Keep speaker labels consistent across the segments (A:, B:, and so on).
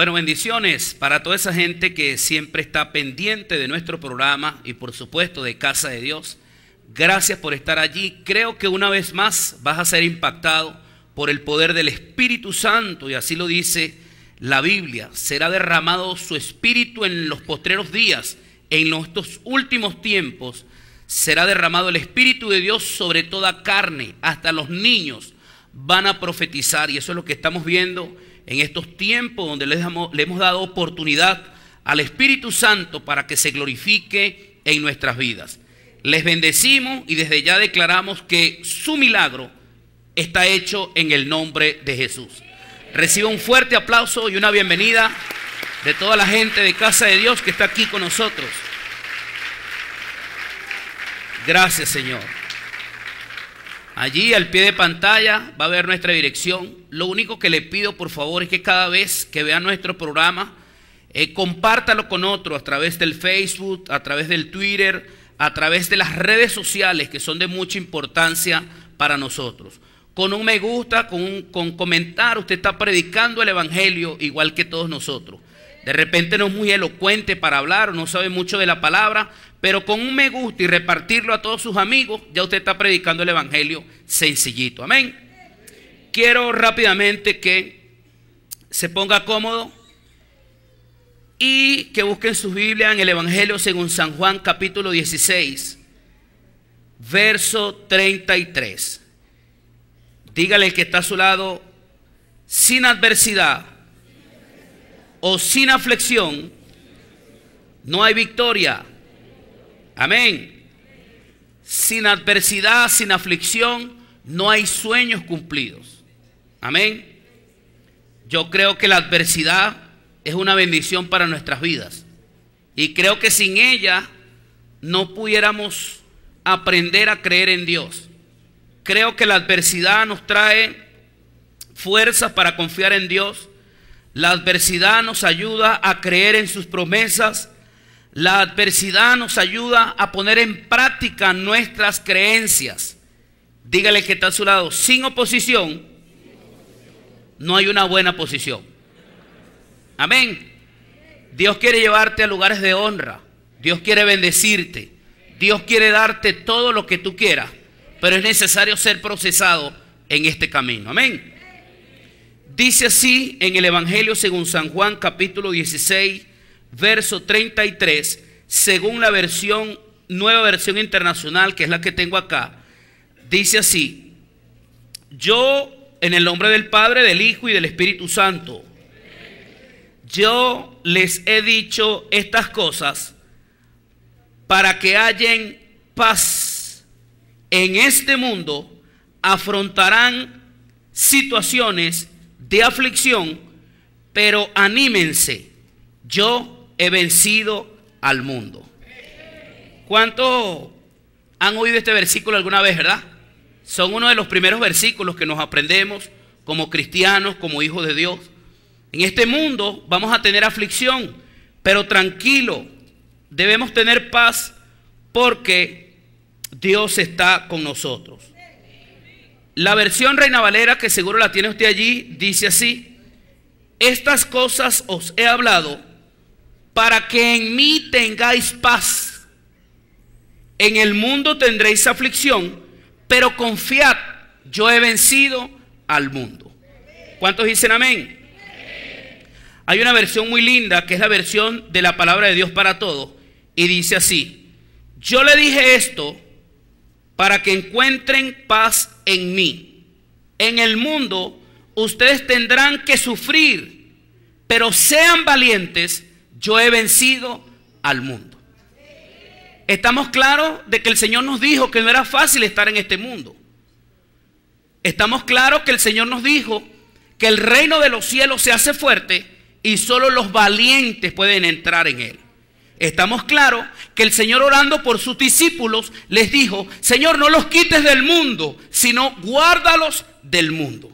A: Bueno, bendiciones para toda esa gente que siempre está pendiente de nuestro programa y por supuesto de Casa de Dios. Gracias por estar allí. Creo que una vez más vas a ser impactado por el poder del Espíritu Santo y así lo dice la Biblia. Será derramado su Espíritu en los postreros días, en nuestros últimos tiempos. Será derramado el Espíritu de Dios sobre toda carne, hasta los niños van a profetizar y eso es lo que estamos viendo en estos tiempos donde le hemos, hemos dado oportunidad al Espíritu Santo para que se glorifique en nuestras vidas. Les bendecimos y desde ya declaramos que su milagro está hecho en el nombre de Jesús. Reciba un fuerte aplauso y una bienvenida de toda la gente de Casa de Dios que está aquí con nosotros. Gracias, Señor. Allí al pie de pantalla va a ver nuestra dirección. Lo único que le pido por favor es que cada vez que vea nuestro programa, eh, compártalo con otros a través del Facebook, a través del Twitter, a través de las redes sociales que son de mucha importancia para nosotros. Con un me gusta, con, un, con comentar, usted está predicando el Evangelio igual que todos nosotros. De repente no es muy elocuente para hablar o no sabe mucho de la palabra, pero con un me gusta y repartirlo a todos sus amigos, ya usted está predicando el Evangelio sencillito. Amén. Quiero rápidamente que se ponga cómodo y que busquen su Biblia en el Evangelio según San Juan capítulo 16, verso 33. Dígale que está a su lado, sin adversidad o sin aflicción, no hay victoria. Amén. Sin adversidad, sin aflicción, no hay sueños cumplidos. Amén. Yo creo que la adversidad es una bendición para nuestras vidas. Y creo que sin ella no pudiéramos aprender a creer en Dios. Creo que la adversidad nos trae fuerzas para confiar en Dios. La adversidad nos ayuda a creer en sus promesas. La adversidad nos ayuda a poner en práctica nuestras creencias. Dígale que está a su lado, sin oposición no hay una buena posición. Amén. Dios quiere llevarte a lugares de honra. Dios quiere bendecirte. Dios quiere darte todo lo que tú quieras. Pero es necesario ser procesado en este camino. Amén. Dice así en el Evangelio según San Juan capítulo 16, verso 33, según la versión, nueva versión internacional, que es la que tengo acá. Dice así, yo en el nombre del Padre, del Hijo y del Espíritu Santo, yo les he dicho estas cosas para que hallen paz. En este mundo afrontarán situaciones de aflicción, pero anímense, yo he vencido al mundo. ¿Cuántos han oído este versículo alguna vez, verdad? Son uno de los primeros versículos que nos aprendemos como cristianos, como hijos de Dios. En este mundo vamos a tener aflicción, pero tranquilo, debemos tener paz porque Dios está con nosotros. La versión Reina Valera, que seguro la tiene usted allí, dice así, estas cosas os he hablado para que en mí tengáis paz. En el mundo tendréis aflicción, pero confiad, yo he vencido al mundo. ¿Cuántos dicen amén? Hay una versión muy linda que es la versión de la palabra de Dios para todos y dice así, yo le dije esto para que encuentren paz en mí. En el mundo ustedes tendrán que sufrir, pero sean valientes, yo he vencido al mundo. Estamos claros de que el Señor nos dijo que no era fácil estar en este mundo. Estamos claros que el Señor nos dijo que el reino de los cielos se hace fuerte y solo los valientes pueden entrar en él. Estamos claros que el Señor orando por sus discípulos les dijo, Señor, no los quites del mundo, sino guárdalos del mundo.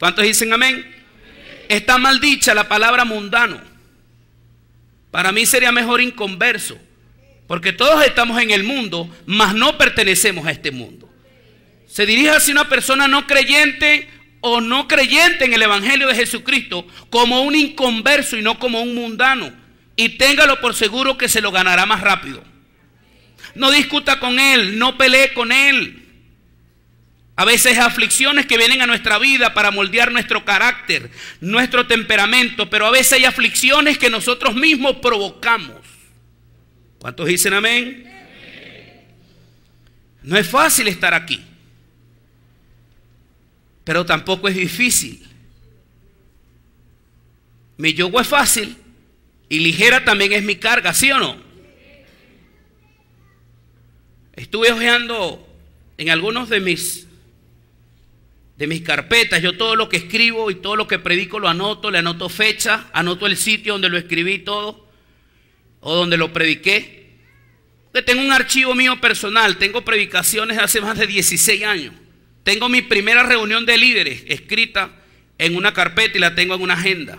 A: ¿Cuántos dicen amén? Está mal dicha la palabra mundano. Para mí sería mejor inconverso, porque todos estamos en el mundo, mas no pertenecemos a este mundo. Se dirige hacia una persona no creyente o no creyente en el Evangelio de Jesucristo como un inconverso y no como un mundano y téngalo por seguro que se lo ganará más rápido. No discuta con él, no pelee con él. A veces hay aflicciones que vienen a nuestra vida para moldear nuestro carácter, nuestro temperamento, pero a veces hay aflicciones que nosotros mismos provocamos. ¿Cuántos dicen amén? No es fácil estar aquí, pero tampoco es difícil. Mi yoga es fácil, y ligera también es mi carga, ¿sí o no? Estuve ojeando en algunos de mis de mis carpetas, yo todo lo que escribo y todo lo que predico lo anoto, le anoto fecha, anoto el sitio donde lo escribí todo o donde lo prediqué. tengo un archivo mío personal, tengo predicaciones de hace más de 16 años. Tengo mi primera reunión de líderes escrita en una carpeta y la tengo en una agenda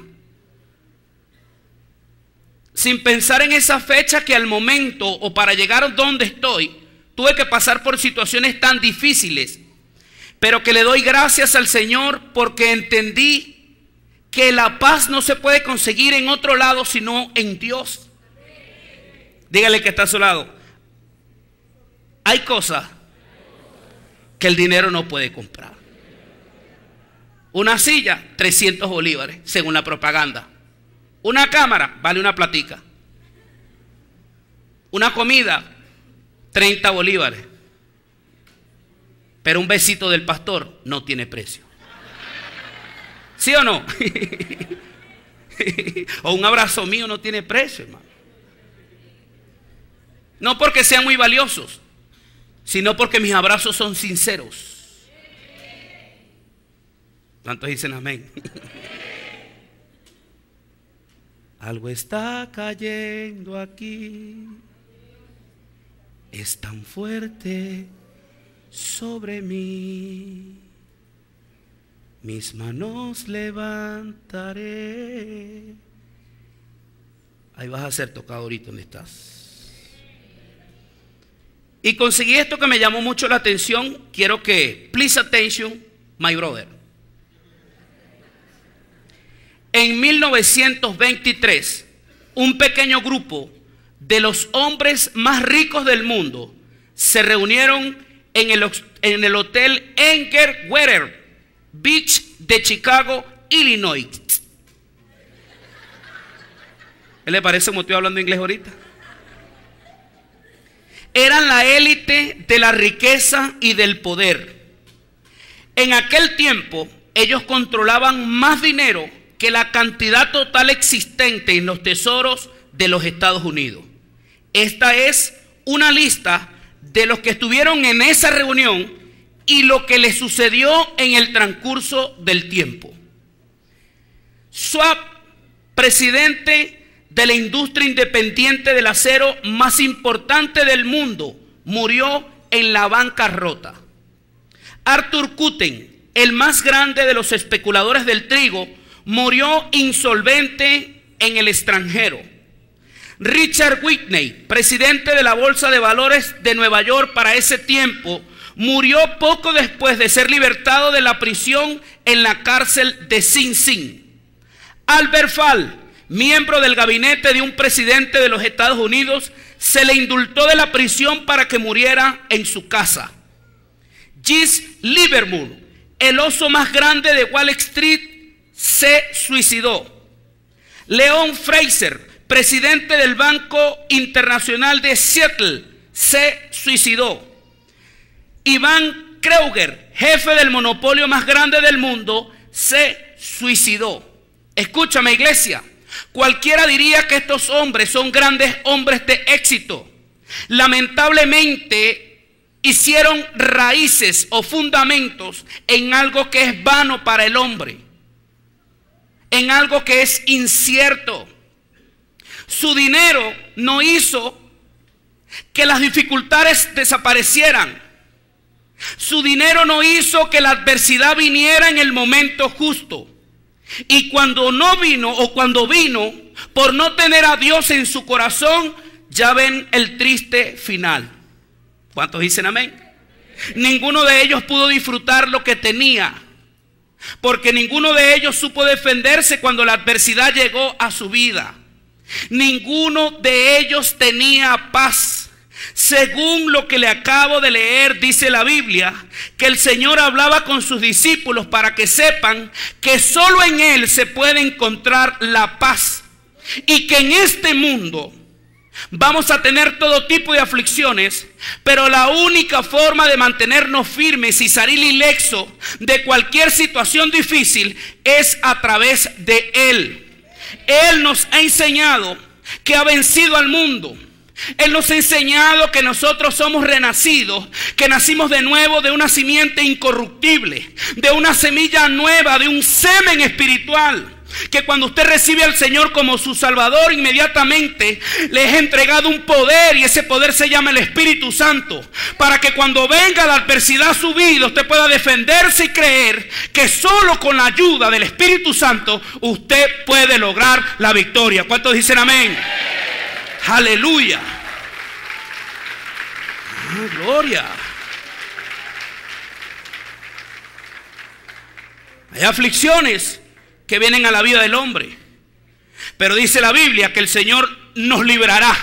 A: sin pensar en esa fecha que al momento o para llegar a donde estoy, tuve que pasar por situaciones tan difíciles, pero que le doy gracias al Señor porque entendí que la paz no se puede conseguir en otro lado sino en Dios. Dígale que está a su lado. Hay cosas que el dinero no puede comprar. Una silla, 300 bolívares, según la propaganda. Una cámara vale una platica. Una comida, 30 bolívares. Pero un besito del pastor no tiene precio. ¿Sí o no? o un abrazo mío no tiene precio, hermano. No porque sean muy valiosos, sino porque mis abrazos son sinceros. ¿Cuántos dicen amén? Algo está cayendo aquí. Es tan fuerte sobre mí. Mis manos levantaré. Ahí vas a ser tocado ahorita donde estás. Y conseguí esto que me llamó mucho la atención. Quiero que, please attention, my brother. En 1923, un pequeño grupo de los hombres más ricos del mundo se reunieron en el, hotel Enger Wetter Beach de Chicago, Illinois. ¿Qué le parece como estoy hablando inglés ahorita? Eran la élite de la riqueza y del poder. En aquel tiempo ellos controlaban más dinero que la cantidad total existente en los tesoros de los Estados Unidos. Esta es una lista de los que estuvieron en esa reunión y lo que les sucedió en el transcurso del tiempo. Swap, presidente de la industria independiente del acero más importante del mundo, murió en la banca rota. Arthur Kuten, el más grande de los especuladores del trigo, murió insolvente en el extranjero. Richard Whitney, presidente de la Bolsa de Valores de Nueva York para ese tiempo, murió poco después de ser libertado de la prisión en la cárcel de Sin Sing. Albert Fall, miembro del gabinete de un presidente de los Estados Unidos, se le indultó de la prisión para que muriera en su casa. Gis Livermore, el oso más grande de Wall Street, se suicidó. León Fraser, presidente del Banco Internacional de Seattle, se suicidó. Iván Kreuger, jefe del monopolio más grande del mundo, se suicidó. Escúchame iglesia, cualquiera diría que estos hombres son grandes hombres de éxito. Lamentablemente hicieron raíces o fundamentos en algo que es vano para el hombre en algo que es incierto. Su dinero no hizo que las dificultades desaparecieran. Su dinero no hizo que la adversidad viniera en el momento justo. Y cuando no vino o cuando vino, por no tener a Dios en su corazón, ya ven el triste final. ¿Cuántos dicen amén? Ninguno de ellos pudo disfrutar lo que tenía. Porque ninguno de ellos supo defenderse cuando la adversidad llegó a su vida. Ninguno de ellos tenía paz. Según lo que le acabo de leer, dice la Biblia, que el Señor hablaba con sus discípulos para que sepan que solo en Él se puede encontrar la paz y que en este mundo Vamos a tener todo tipo de aflicciones, pero la única forma de mantenernos firmes y salir ilexo de cualquier situación difícil es a través de Él. Él nos ha enseñado que ha vencido al mundo. Él nos ha enseñado que nosotros somos renacidos, que nacimos de nuevo de una simiente incorruptible, de una semilla nueva, de un semen espiritual. Que cuando usted recibe al Señor como su Salvador, inmediatamente le es entregado un poder y ese poder se llama el Espíritu Santo. Para que cuando venga la adversidad a su vida, usted pueda defenderse y creer que solo con la ayuda del Espíritu Santo usted puede lograr la victoria. ¿Cuántos dicen amén? Aleluya. Ah, gloria. Hay aflicciones que vienen a la vida del hombre. Pero dice la Biblia que el Señor nos librará.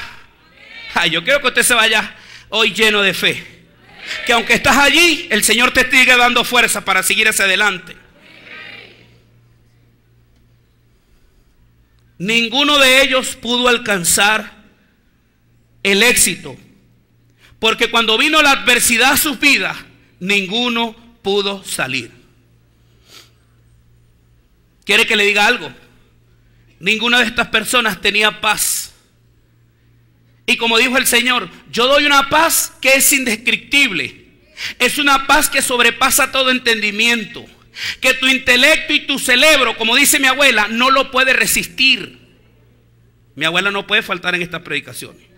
A: yo quiero que usted se vaya hoy lleno de fe. Que aunque estás allí, el Señor te sigue dando fuerza para seguir hacia adelante. Ninguno de ellos pudo alcanzar el éxito. Porque cuando vino la adversidad a sus vidas, ninguno pudo salir. ¿Quiere que le diga algo? Ninguna de estas personas tenía paz. Y como dijo el Señor, yo doy una paz que es indescriptible. Es una paz que sobrepasa todo entendimiento. Que tu intelecto y tu cerebro, como dice mi abuela, no lo puede resistir. Mi abuela no puede faltar en estas predicaciones.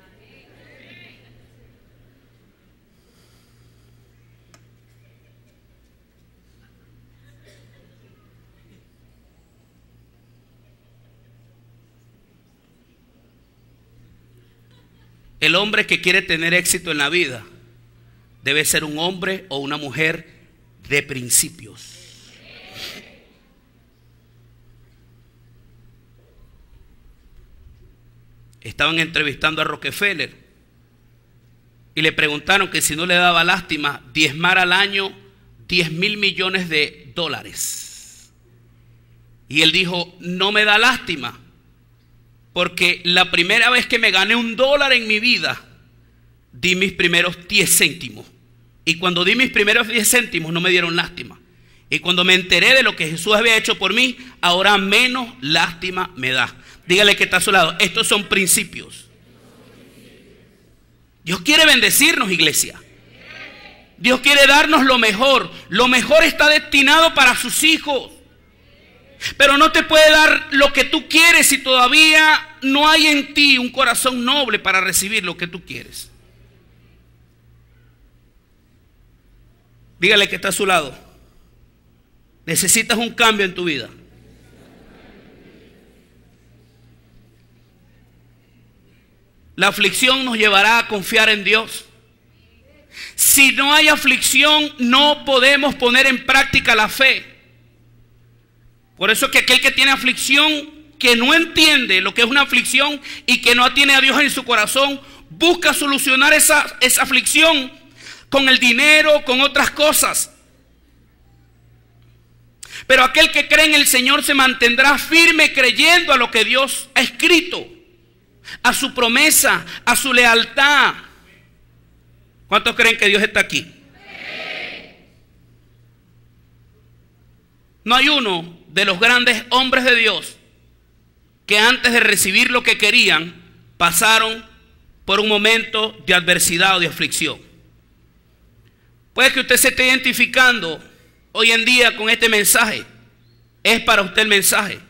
A: El hombre que quiere tener éxito en la vida debe ser un hombre o una mujer de principios. Estaban entrevistando a Rockefeller y le preguntaron que si no le daba lástima diezmar al año 10 mil millones de dólares. Y él dijo, no me da lástima porque la primera vez que me gané un dólar en mi vida, di mis primeros 10 céntimos. Y cuando di mis primeros 10 céntimos no me dieron lástima. Y cuando me enteré de lo que Jesús había hecho por mí, ahora menos lástima me da. Dígale que está a su lado. Estos son principios. Dios quiere bendecirnos, iglesia. Dios quiere darnos lo mejor. Lo mejor está destinado para sus hijos. Pero no te puede dar lo que tú quieres si todavía no hay en ti un corazón noble para recibir lo que tú quieres. Dígale que está a su lado. Necesitas un cambio en tu vida. La aflicción nos llevará a confiar en Dios. Si no hay aflicción, no podemos poner en práctica la fe. Por eso que aquel que tiene aflicción, que no entiende lo que es una aflicción y que no tiene a Dios en su corazón, busca solucionar esa, esa aflicción con el dinero, con otras cosas. Pero aquel que cree en el Señor se mantendrá firme creyendo a lo que Dios ha escrito, a su promesa, a su lealtad. ¿Cuántos creen que Dios está aquí? No hay uno de los grandes hombres de Dios que antes de recibir lo que querían pasaron por un momento de adversidad o de aflicción. Puede que usted se esté identificando hoy en día con este mensaje. Es para usted el mensaje.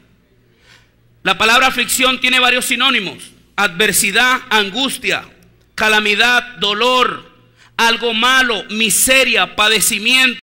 A: La palabra aflicción tiene varios sinónimos. Adversidad, angustia, calamidad, dolor, algo malo, miseria, padecimiento.